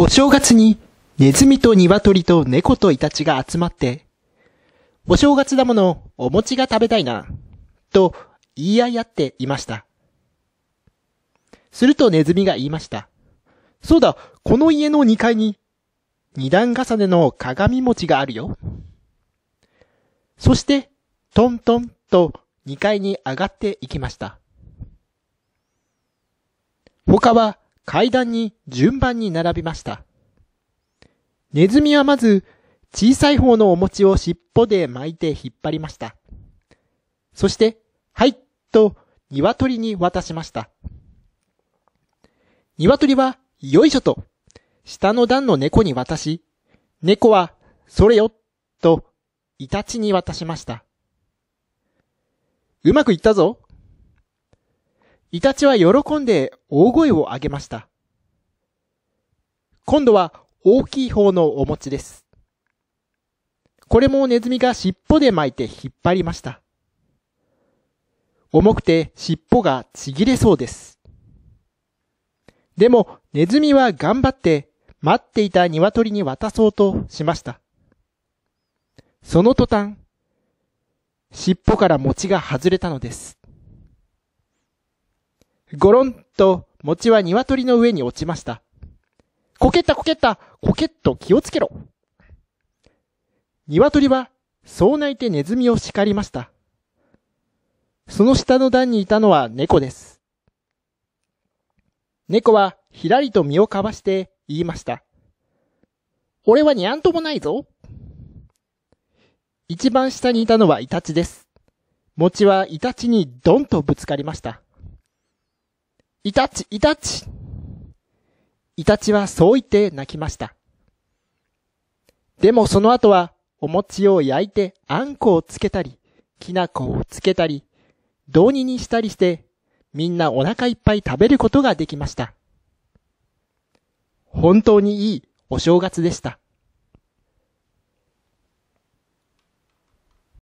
お正月にネズミと鶏と猫とイタチが集まって、お正月だものお餅が食べたいな、と言い合い合っていました。するとネズミが言いました。そうだ、この家の2階に二段重ねの鏡餅があるよ。そして、トントンと2階に上がっていきました。他は階段に順番に並びました。ネズミはまず、小さい方のお餅を尻尾で巻いて引っ張りました。そして、はい、と、鶏に渡しました。鶏は、よいしょと、下の段の猫に渡し、猫は、それよ、と、イタチに渡しました。うまくいったぞ、イタチは喜んで大声を上げました。今度は大きい方のお餅です。これもネズミが尻尾で巻いて引っ張りました。重くて尻尾がちぎれそうです。でもネズミは頑張って待っていた鶏に渡そうとしました。その途端、尻尾から餅が外れたのです。ごろんと餅は鶏の上に落ちました。こけったこけったこけっと気をつけろ鶏はそう泣いてネズミを叱りました。その下の段にいたのは猫です。猫はひらりと身をかわして言いました。俺はにゃんともないぞ。一番下にいたのはイタチです。餅はイタチにドンとぶつかりました。イタチ、イタチ。イタチはそう言って泣きました。でもその後は、お餅を焼いてあんこをつけたり、きなこをつけたり、どうににしたりして、みんなお腹いっぱい食べることができました。本当にいいお正月でした。